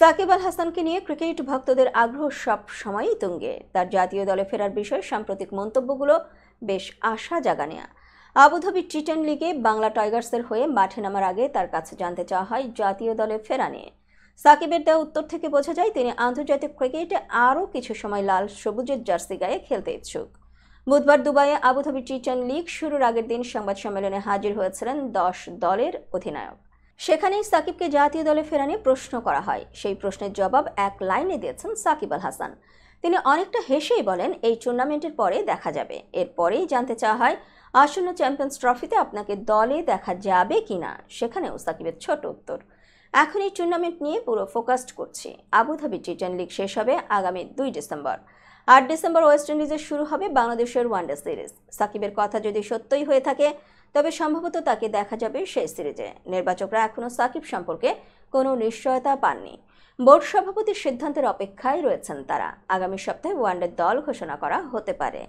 সাকিব আল হাসানকে নিয়ে ক্রিকেট ভক্তদের আগ্রহ সব সময়ই তুঙ্গে তার জাতীয় দলে ফেরার বিষয়ে সাম্প্রতিক মন্তব্যগুলো বেশ আশা জাগা নেয়া আবুধাবি টি টেন লিগে বাংলা টাইগার্সের হয়ে মাঠে নামার আগে তার কাছে জানতে চাওয়া হয় জাতীয় দলে ফেরা নিয়ে সাকিবের দেওয়া উত্তর থেকে বোঝা যায় তিনি আন্তর্জাতিক ক্রিকেটে আরও কিছু সময় লাল সবুজের জার্সি গায়ে খেলতে ইচ্ছুক বুধবার দুবাইয়ে আবুধাবি টি টেন লিগ শুরুর আগের দিন সংবাদ সম্মেলনে হাজির হয়েছিলেন দশ দলের অধিনায়ক সেখানেই সাকিবকে জাতীয় দলে ফেরা নিয়ে প্রশ্ন করা হয় সেই প্রশ্নের জবাব এক লাইনে দিয়েছেন সাকিব আল হাসান তিনি অনেকটা হেসেই বলেন এই টুর্নামেন্টের পরে দেখা যাবে এরপরেই জানতে চাওয়া হয় আসন্ন চ্যাম্পিয়ন্স ট্রফিতে আপনাকে দলে দেখা যাবে কি না সেখানেও সাকিবের ছোট উত্তর এখন এই টুর্নামেন্ট নিয়ে পুরো ফোকাসড করছি আবুধাবি টি টেন লিগ শেষ হবে আগামী দুই ডিসেম্বর আট ডিসেম্বর ওয়েস্ট ইন্ডিজে শুরু হবে বাংলাদেশের ওয়ানডে সিরিজ সাকিবের কথা যদি সত্যই হয়ে থাকে তবে সম্ভবত তাকে দেখা যাবে শেষ সিরিজে নির্বাচকরা এখনও সাকিব সম্পর্কে কোনো নিশ্চয়তা পাননি বোর্ড সভাপতির সিদ্ধান্তের অপেক্ষায় রয়েছেন তারা আগামী সপ্তাহে ওয়ানডে দল ঘোষণা করা হতে পারে